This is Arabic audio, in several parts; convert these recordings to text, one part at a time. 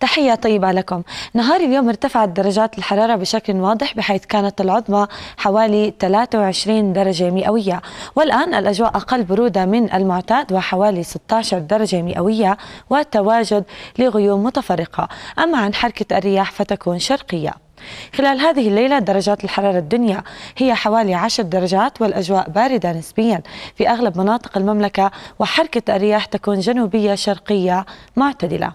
تحية طيبة لكم نهار اليوم ارتفعت درجات الحرارة بشكل واضح بحيث كانت العظمى حوالي 23 درجة مئوية والآن الأجواء أقل برودة من المعتاد وحوالي 16 درجة مئوية وتواجد لغيوم متفرقة أما عن حركة الرياح فتكون شرقية خلال هذه الليلة درجات الحرارة الدنيا هي حوالي 10 درجات والأجواء باردة نسبيا في أغلب مناطق المملكة وحركة الرياح تكون جنوبية شرقية معتدلة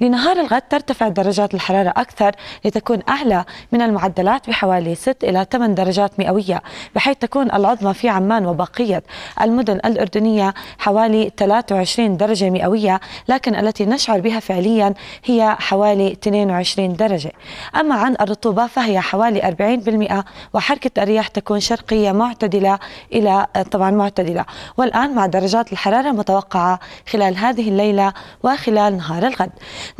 لنهار الغد ترتفع درجات الحرارة أكثر لتكون أعلى من المعدلات بحوالي 6 إلى 8 درجات مئوية بحيث تكون العظمى في عمان وبقية المدن الأردنية حوالي 23 درجة مئوية لكن التي نشعر بها فعليا هي حوالي 22 درجة أما عن الرطوبة فهي حوالي 40% وحركة الرياح تكون شرقية معتدلة إلى طبعا معتدلة والآن مع درجات الحرارة متوقعة خلال هذه الليلة وخلال نهار الغد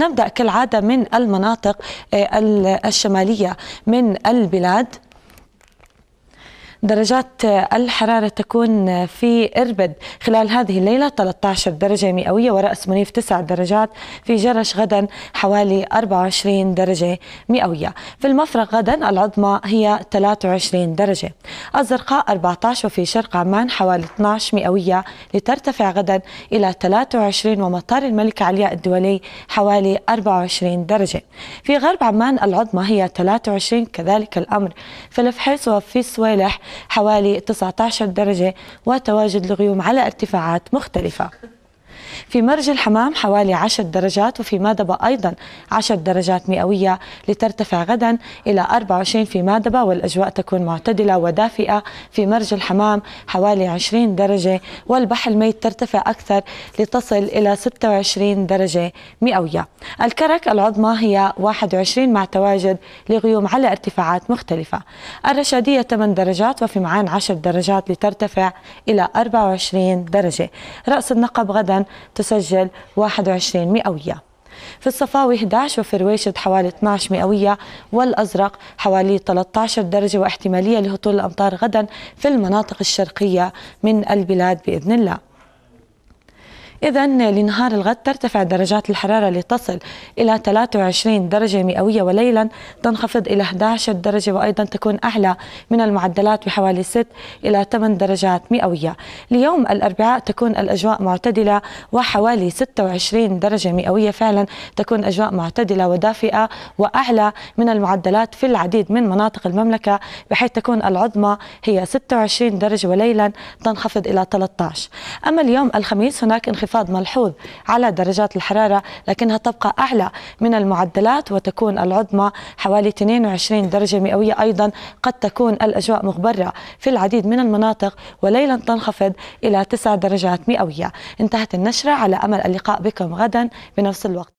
نبدأ كالعادة من المناطق آه، الشمالية من البلاد درجات الحرارة تكون في إربد خلال هذه الليلة 13 درجة مئوية ورأس منيف 9 درجات في جرش غدا حوالي 24 درجة مئوية في المفرق غدا العظمى هي 23 درجة الزرقاء 14 وفي شرق عمان حوالي 12 مئوية لترتفع غدا إلى 23 ومطار الملك علياء الدولي حوالي 24 درجة في غرب عمان العظمى هي 23 كذلك الأمر في الفحيص وفي السويلح حوالي 19 درجة وتواجد الغيوم على ارتفاعات مختلفة في مرج الحمام حوالي 10 درجات وفي مادبة أيضا 10 درجات مئوية لترتفع غدا إلى 24 في مادبة والأجواء تكون معتدلة ودافئة في مرج الحمام حوالي 20 درجة والبحر الميت ترتفع أكثر لتصل إلى 26 درجة مئوية الكرك العظمى هي 21 مع تواجد لغيوم على ارتفاعات مختلفة الرشادية 8 درجات وفي معان 10 درجات لترتفع إلى 24 درجة رأس النقب غدا تسجل 21 مئوية في الصفاوي 11 وفي رويشد حوالي 12 مئوية والأزرق حوالي 13 درجة واحتمالية لهطول الأمطار غدا في المناطق الشرقية من البلاد بإذن الله إذا لنهار الغد ترتفع درجات الحرارة لتصل إلى 23 درجة مئوية وليلا تنخفض إلى 11 درجة وأيضا تكون أعلى من المعدلات بحوالي 6 إلى 8 درجات مئوية ليوم الأربعاء تكون الأجواء معتدلة وحوالي 26 درجة مئوية فعلا تكون أجواء معتدلة ودافئة وأعلى من المعدلات في العديد من مناطق المملكة بحيث تكون العظمى هي 26 درجة وليلا تنخفض إلى 13 أما اليوم الخميس هناك انخفاض انخفاض ملحوظ على درجات الحرارة لكنها تبقى أعلى من المعدلات وتكون العظمى حوالي 22 درجة مئوية أيضا قد تكون الأجواء مغبرة في العديد من المناطق وليلا تنخفض إلى 9 درجات مئوية انتهت النشرة على أمل اللقاء بكم غدا بنفس الوقت